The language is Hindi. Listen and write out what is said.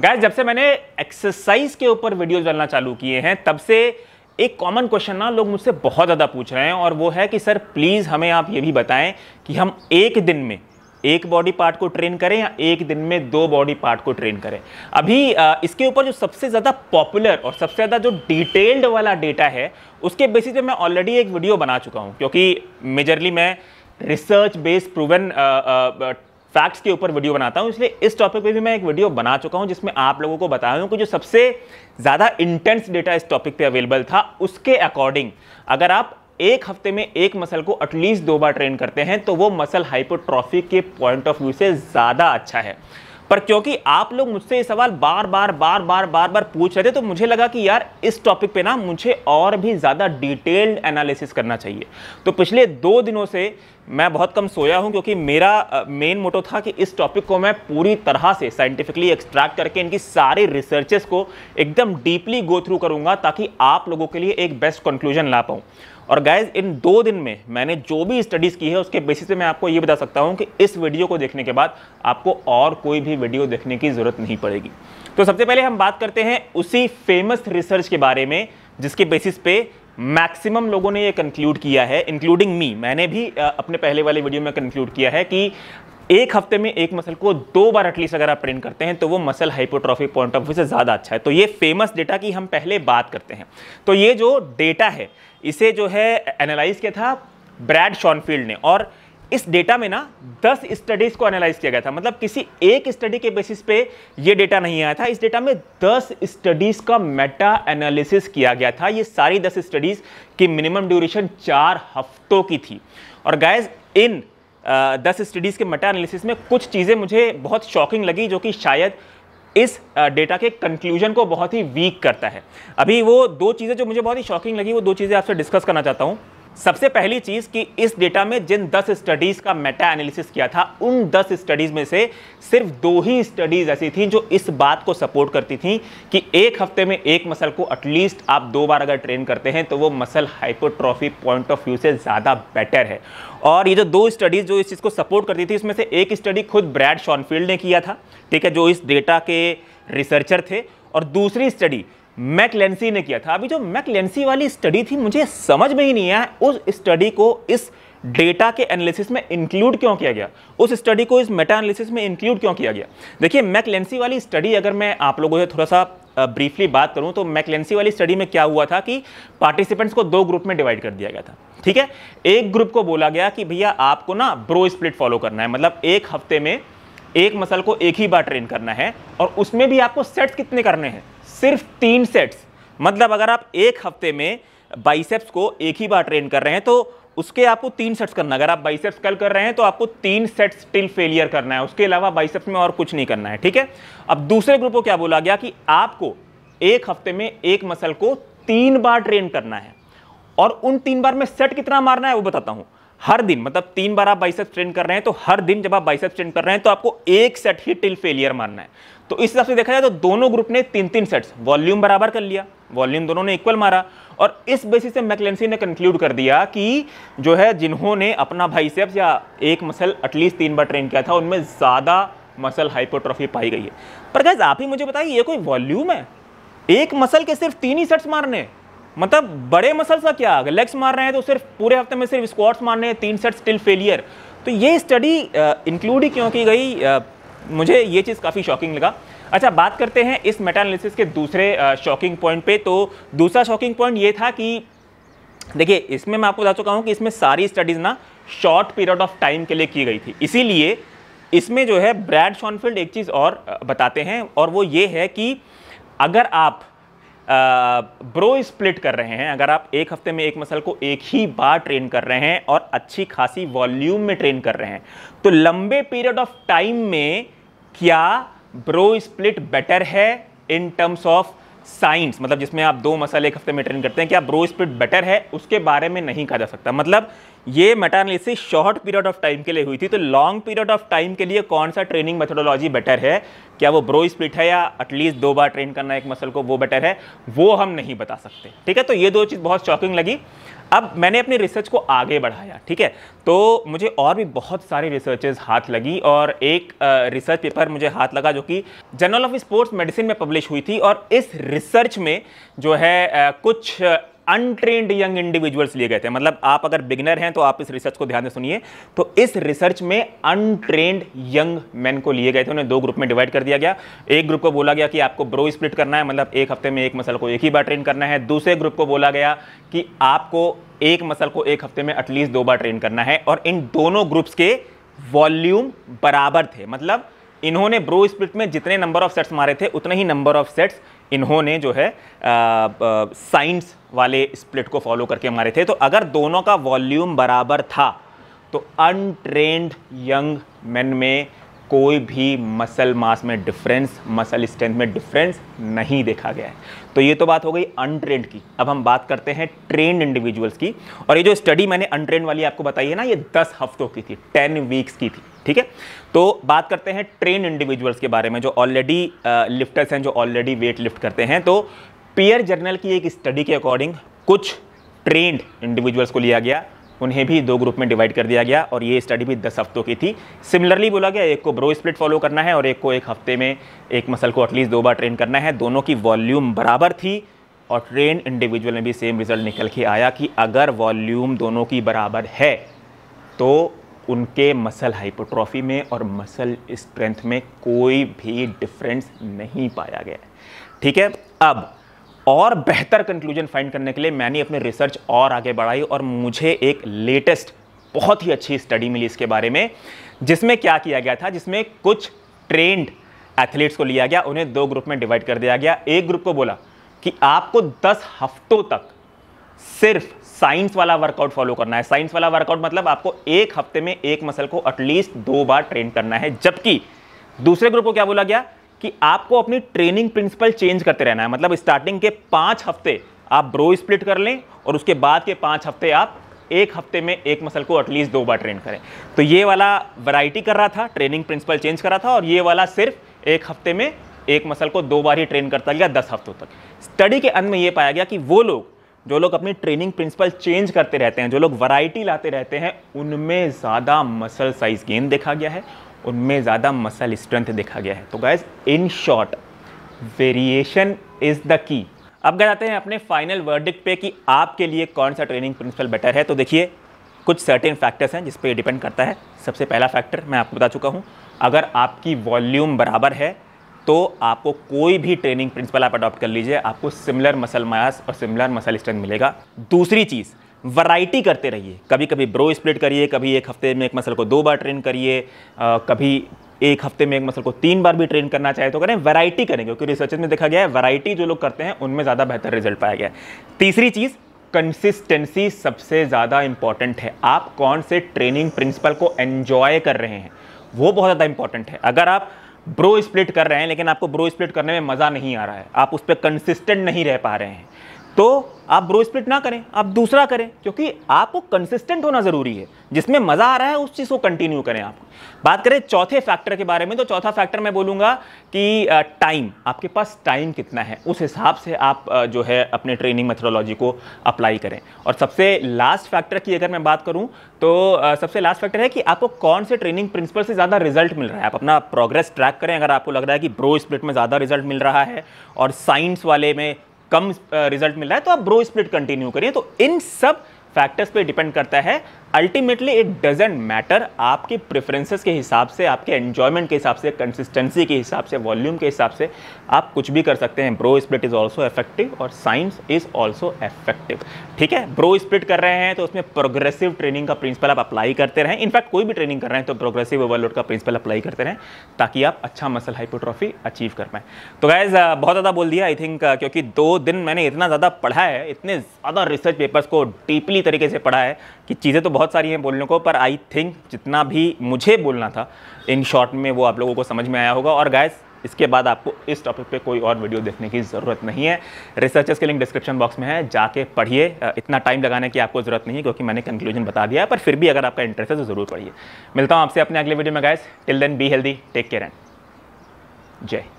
गाइस जब से मैंने एक्सरसाइज के ऊपर वीडियो डालना चालू किए हैं तब से एक कॉमन क्वेश्चन ना लोग मुझसे बहुत ज़्यादा पूछ रहे हैं और वो है कि सर प्लीज़ हमें आप ये भी बताएं कि हम एक दिन में एक बॉडी पार्ट को ट्रेन करें या एक दिन में दो बॉडी पार्ट को ट्रेन करें अभी इसके ऊपर जो सबसे ज़्यादा पॉपुलर और सबसे ज़्यादा जो डिटेल्ड वाला डेटा है उसके बेसिस पे मैं ऑलरेडी एक वीडियो बना चुका हूँ क्योंकि मेजरली मैं रिसर्च बेस्ड प्रूवन फैक्ट्स के ऊपर वीडियो बनाता हूँ इसलिए इस टॉपिक पे भी मैं एक वीडियो बना चुका हूँ जिसमें आप लोगों को बताया हूँ कि जो सबसे ज़्यादा इंटेंस डेटा इस टॉपिक पे अवेलेबल था उसके अकॉर्डिंग अगर आप एक हफ्ते में एक मसल को एटलीस्ट दो बार ट्रेन करते हैं तो वो मसल हाइपोट्रॉफी के पॉइंट ऑफ व्यू से ज़्यादा अच्छा है पर क्योंकि आप लोग मुझसे ये सवाल बार बार बार बार बार बार पूछ रहे थे तो मुझे लगा कि यार इस टॉपिक पे ना मुझे और भी ज़्यादा डिटेल्ड एनालिसिस करना चाहिए तो पिछले दो दिनों से मैं बहुत कम सोया हूँ क्योंकि मेरा मेन मोटो था कि इस टॉपिक को मैं पूरी तरह से साइंटिफिकली एक्सट्रैक्ट करके इनकी सारी रिसर्चेस को एकदम डीपली गो थ्रू करूँगा ताकि आप लोगों के लिए एक बेस्ट कंक्लूजन ला पाऊँ और गाइज इन दो दिन में मैंने जो भी स्टडीज़ की है उसके बेसिस पे मैं आपको ये बता सकता हूँ कि इस वीडियो को देखने के बाद आपको और कोई भी वीडियो देखने की ज़रूरत नहीं पड़ेगी तो सबसे पहले हम बात करते हैं उसी फेमस रिसर्च के बारे में जिसके बेसिस पे मैक्सिमम लोगों ने ये कंक्लूड किया है इंक्लूडिंग मी मैंने भी अपने पहले वाले वीडियो में कंक्लूड किया है कि एक हफ्ते में एक मसल को दो बार एटलीस्ट अगर आप ट्रेन करते हैं तो वो muscle hypertrophy point of view से ज़्यादा अच्छा है तो ये फेमस डेटा की हम पहले बात करते हैं तो ये जो डेटा है इसे जो है एनालाइज किया था ब्रैड शॉनफील्ड ने और इस डेटा में ना 10 स्टडीज़ को एनालाइज किया गया था मतलब किसी एक स्टडी के बेसिस पे ये डेटा नहीं आया था इस डेटा में 10 स्टडीज़ का मेटा एनालिसिस किया गया था ये सारी 10 स्टडीज़ की मिनिमम ड्यूरेशन चार हफ्तों की थी और गैस इन दस स्टडीज़ के मटा एनालिसिस में कुछ चीज़ें मुझे बहुत शॉकिंग लगी जो कि शायद इस डेटा के कंक्लूजन को बहुत ही वीक करता है अभी वो दो चीज़ें जो मुझे बहुत ही शॉकिंग लगी वो दो चीज़ें आपसे डिस्कस करना चाहता हूँ सबसे पहली चीज कि इस डेटा में जिन 10 स्टडीज का मेटा एनालिसिस किया था उन 10 स्टडीज में से सिर्फ दो ही स्टडीज ऐसी थी जो इस बात को सपोर्ट करती थी कि एक हफ्ते में एक मसल को एटलीस्ट आप दो बार अगर ट्रेन करते हैं तो वो muscle hypertrophy point of view से ज़्यादा बेटर है और ये जो दो स्टडीज जो इस चीज़ को सपोर्ट करती थी उसमें से एक स्टडी खुद ब्रैड शॉनफील्ड ने किया था ठीक है जो इस डेटा के रिसर्चर थे और दूसरी स्टडी मैकलेंसी ने किया था अभी जो मैकलेंसी वाली स्टडी थी मुझे समझ में ही नहीं आया उस स्टडी को इस डेटा के एनालिसिस में इंक्लूड क्यों किया गया उस स्टडी को इस मेटा एनालिसिस में इंक्लूड क्यों किया गया देखिए मैकलेंसी वाली स्टडी अगर मैं आप लोगों से थोड़ा सा ब्रीफली बात करूं तो मैकलेंसी वाली स्टडी में क्या हुआ था कि पार्टिसिपेंट्स को दो ग्रुप में डिवाइड कर दिया गया था ठीक है एक ग्रुप को बोला गया कि भैया आपको ना ब्रो स्प्लिट फॉलो करना है मतलब एक हफ्ते में एक मसल को एक ही बार ट्रेन करना है और उसमें भी आपको सेट्स कितने करने हैं सिर्फ तीन सेट्स मतलब अगर आप एक हफ्ते में बाइसेप्स को एक ही बार ट्रेन कर रहे हैं तो उसके आपको तीन सेट्स करना अगर आप बाइसेप्स कल कर रहे हैं तो आपको तीन सेट्स टिल फेलियर करना है उसके अलावा बाइसेप्स में और कुछ नहीं करना है ठीक है अब दूसरे ग्रुप को क्या बोला गया कि आपको एक हफ्ते में एक मसल को तीन बार ट्रेन करना है और उन तीन बार में सेट कितना मारना है वो बताता हूं हर दिन मतलब तीन बार आप बाइसेप्स ट्रेन कर रहे हैं तो हर दिन जब आप बाइसेप्स ट्रेन कर रहे हैं तो आपको एक सेट ही टिल फेलियर मारना है तो इस हिसाब से देखा जाए तो दोनों ग्रुप ने तीन तीन सेट्स वॉल्यूम बराबर कर लिया वॉल्यूम दोनों ने इक्वल मारा और इस बेसिस से मैकलेंसी ने कंक्लूड कर दिया कि जो है जिन्होंने अपना भाईसेप्स या एक मसल एटलीस्ट तीन बार ट्रेन किया था उनमें ज़्यादा मसल हाइपोट्रॉफी पाई गई है पर गैस आप ही मुझे बताइए ये कोई वॉल्यूम है एक मसल के सिर्फ तीन ही सेट्स मारने मतलब बड़े मसल का क्या अगर लेग्स मार रहे हैं तो सिर्फ पूरे हफ्ते में सिर्फ स्क्वाट्स मारने हैं तीन सेट्स स्टिल फेलियर तो ये स्टडी इंक्लूड ही क्यों की गई मुझे ये चीज़ काफ़ी शॉकिंग लगा अच्छा बात करते हैं इस मेटा एनालिसिस के दूसरे शॉकिंग पॉइंट पे तो दूसरा शॉकिंग पॉइंट ये था कि देखिए इसमें मैं आपको बता चुका हूँ कि इसमें सारी स्टडीज़ ना शॉर्ट पीरियड ऑफ टाइम के लिए की गई थी इसीलिए इसमें जो है ब्रैड शॉनफील्ड एक चीज़ और बताते हैं और वो ये है कि अगर आप ब्रो स्प्लिट कर रहे हैं अगर आप एक हफ्ते में एक मसल को एक ही बार ट्रेन कर रहे हैं और अच्छी खासी वॉल्यूम में ट्रेन कर रहे हैं तो लंबे पीरियड ऑफ टाइम में क्या ब्रो स्प्लिट बेटर है इन टर्म्स ऑफ साइंस मतलब जिसमें आप दो मसाले एक हफ्ते में ट्रेन करते हैं क्या ब्रो स्प्लिट बेटर है उसके बारे में नहीं कहा जा सकता मतलब ये meta analysis short period of time के लिए हुई थी तो लॉन्ग पीरियड ऑफ टाइम के लिए कौन सा ट्रेनिंग मेथोडोलॉजी बेटर है क्या वो ब्रो स्प्लिट है या एटलीस्ट दो बार ट्रेन करना एक मसल को वो बेटर है वो हम नहीं बता सकते ठीक है तो ये दो चीज़ बहुत शॉकिंग लगी अब मैंने अपनी रिसर्च को आगे बढ़ाया ठीक है तो मुझे और भी बहुत सारी रिसर्चेज हाथ लगी और एक रिसर्च पेपर मुझे हाथ लगा जो कि जर्नल ऑफ स्पोर्ट्स मेडिसिन में पब्लिश हुई थी और इस रिसर्च में जो है कुछ अनट्रेंड यंग इंडिविजुअल्स लिए गए थे मतलब आप अगर बिगनर हैं तो आप इस रिसर्च को ध्यान से सुनिए तो इस रिसर्च में अनट्रेंड यंग मैन को लिए गए थे उन्हें दो ग्रुप में डिवाइड कर दिया गया एक ग्रुप को बोला गया कि आपको ब्रो स्प्लिट करना है मतलब एक हफ्ते में एक मसल को एक ही बार ट्रेन करना है दूसरे ग्रुप को बोला गया कि आपको एक मसल को एक हफ्ते में एटलीस्ट दो बार ट्रेन करना है और इन दोनों ग्रुप्स के वॉल्यूम बराबर थे मतलब इन्होंने ब्रो स्प्लिट में जितने नंबर ऑफ सेट्स मारे थे उतने ही नंबर ऑफ सेट्स इन्होंने जो है साइंस वाले स्प्लिट को फॉलो करके मारे थे तो अगर दोनों का वॉल्यूम बराबर था तो अनट्रेंड यंग मैन में कोई भी मसल मास में डिफरेंस मसल स्ट्रेंथ में डिफरेंस नहीं देखा गया है तो ये तो बात हो गई अनट्रेंड की अब हम बात करते हैं ट्रेंड इंडिविजुअल्स की और ये जो स्टडी मैंने अनट्रेंड वाली आपको बताई है ना ये दस हफ्तों की थी टेन वीक्स की थी ठीक है तो बात करते हैं ट्रेन इंडिविजुअल्स के बारे में जो ऑलरेडी लिफ्टर्स हैं जो ऑलरेडी वेट लिफ्ट करते हैं तो पियर जर्नल की एक स्टडी के अकॉर्डिंग कुछ ट्रेंड इंडिविजुअल्स को लिया गया उन्हें भी दो ग्रुप में डिवाइड कर दिया गया और ये स्टडी भी दस हफ्तों की थी सिमिलरली बोला गया एक को ब्रो स्प्लिट फॉलो करना है और एक को एक हफ्ते में एक मसल को एटलीस्ट दो बार ट्रेन करना है दोनों की वॉल्यूम बराबर थी और ट्रेन इंडिविजुअल में भी सेम रिजल्ट निकल के आया कि अगर वॉल्यूम दोनों की बराबर है तो उनके मसल हाइपोट्रॉफी में और मसल स्ट्रेंथ में कोई भी डिफरेंस नहीं पाया गया ठीक है अब और बेहतर कंक्लूजन फाइंड करने के लिए मैंने अपनी रिसर्च और आगे बढ़ाई और मुझे एक लेटेस्ट बहुत ही अच्छी स्टडी मिली इसके बारे में जिसमें क्या किया गया था जिसमें कुछ ट्रेंड एथलीट्स को लिया गया उन्हें दो ग्रुप में डिवाइड कर दिया गया एक ग्रुप को बोला कि आपको 10 हफ्तों तक सिर्फ साइंस वाला वर्कआउट फॉलो करना है साइंस वाला वर्कआउट मतलब आपको एक हफ्ते में एक मसल को एटलीस्ट दो बार ट्रेन करना है जबकि दूसरे ग्रुप को क्या बोला गया कि आपको अपनी ट्रेनिंग प्रिंसिपल चेंज करते रहना है मतलब स्टार्टिंग के पाँच हफ्ते आप ब्रो स्प्लिट कर लें और उसके बाद के पाँच हफ्ते आप एक हफ्ते में एक मसल को एटलीस्ट दो बार ट्रेन करें तो ये वाला वैरायटी कर रहा था ट्रेनिंग प्रिंसिपल चेंज कर रहा था और ये वाला सिर्फ एक हफ्ते में एक मसल को दो बार ही ट्रेन करता गया दस हफ्तों तक स्टडी के अंत में ये पाया गया कि वो लोग जो लोग अपनी ट्रेनिंग प्रिंसिपल चेंज करते रहते हैं जो लोग वराइटी लाते रहते हैं उनमें ज़्यादा मसल साइज गेन देखा गया है उनमें ज़्यादा मसल स्ट्रेंथ देखा गया है तो guys in short variation is the key अब गए आते हैं अपने फाइनल वर्डिक्ट पे कि आपके लिए कौन सा ट्रेनिंग प्रिंसिपल बेटर है तो देखिए कुछ सर्टेन फैक्टर्स हैं जिस पर डिपेंड करता है सबसे पहला फैक्टर मैं आपको बता चुका हूँ अगर आपकी वॉल्यूम बराबर है तो आपको कोई भी ट्रेनिंग प्रिंसिपल आप अडॉप्ट कर लीजिए आपको सिमिलर मसल मास और सिमिलर मसल स्ट्रेंथ मिलेगा दूसरी चीज़ वैरायटी करते रहिए कभी कभी ब्रो स्प्लिट करिए कभी एक हफ्ते में एक मसल को दो बार ट्रेन करिए कभी एक हफ्ते में एक मसल को तीन बार भी ट्रेन करना चाहे तो करें वैरायटी करें क्योंकि रिसर्च में देखा गया है वैरायटी जो लोग करते हैं उनमें ज़्यादा बेहतर रिजल्ट पाया गया है तीसरी चीज़ कंसिस्टेंसी सबसे ज़्यादा इंपॉर्टेंट है आप कौन से ट्रेनिंग प्रिंसिपल को एन्जॉय कर रहे हैं वो बहुत ज़्यादा इंपॉर्टेंट है अगर आप ब्रो स्प्लिट कर रहे हैं लेकिन आपको ब्रो स्प्लिट करने में मज़ा नहीं आ रहा है आप उस पर कंसिस्टेंट नहीं रह पा रहे हैं तो आप ब्रो स्प्लिट ना करें आप दूसरा करें क्योंकि आपको कंसिस्टेंट होना ज़रूरी है जिसमें मज़ा आ रहा है उस चीज़ को कंटिन्यू करें आप बात करें चौथे फैक्टर के बारे में तो चौथा फैक्टर मैं बोलूँगा कि टाइम आपके पास टाइम कितना है उस हिसाब से आप जो है अपने ट्रेनिंग मेथडोलॉजी को अप्लाई करें और सबसे लास्ट फैक्टर की अगर मैं बात करूँ तो सबसे लास्ट फैक्टर है कि आपको कौन से ट्रेनिंग प्रिंसिपल से ज़्यादा रिजल्ट मिल रहा है आप अपना प्रोग्रेस ट्रैक करें अगर आपको लग रहा है कि ब्रो स्प्लिट में ज़्यादा रिजल्ट मिल रहा है और साइंस वाले में कम रिजल्ट मिल रहा है तो आप ब्रो स्प्लिट कंटिन्यू करिए तो इन सब फैक्टर्स पे डिपेंड करता है अल्टीमेटली इट डजेंट मैटर आपके प्रेफरेंसेस के हिसाब से आपके एन्जॉयमेंट के हिसाब से कंसिस्टेंसी के हिसाब से वॉल्यूम के हिसाब से आप कुछ भी कर सकते हैं bro split is also effective और साइंस इज़ ऑल्सो इफेक्टिव ठीक है ब्रो स्प्लिट कर रहे हैं तो उसमें प्रोग्रेसिव ट्रेनिंग का प्रिंसिपल आप अप्लाई करते रहें इनफैक्ट कोई भी ट्रेनिंग कर रहे हैं तो प्रोग्रेसिव ओवरलोड का प्रिंसिपल अप्लाई करते रहें ताकि आप अच्छा मसल हाइपोट्रॉफी अचीव कर पाएं तो गैज बहुत ज़्यादा बोल दिया आई थिंक क्योंकि दो दिन मैंने इतना ज़्यादा पढ़ा है इतने ज़्यादा रिसर्च पेपर्स को डीपली तफसीली तरीके से पढ़ा है कि चीज़ें तो बहुत सारी हैं बोलने को पर आई थिंक जितना भी मुझे बोलना था इन शॉर्ट में वो आप लोगों को समझ में आया होगा और गैस इसके बाद आपको इस टॉपिक पे कोई और वीडियो देखने की ज़रूरत नहीं है रिसर्चर्स के लिंक डिस्क्रिप्शन बॉक्स में है जाके पढ़िए इतना टाइम लगाने की आपको ज़रूरत नहीं है क्योंकि मैंने कंक्लूजन बता दिया है पर फिर भी अगर आपका इंटरेस्ट है तो ज़रूर पढ़िए मिलता हूँ आपसे अपने अगले वीडियो में guys till then be healthy take care and जय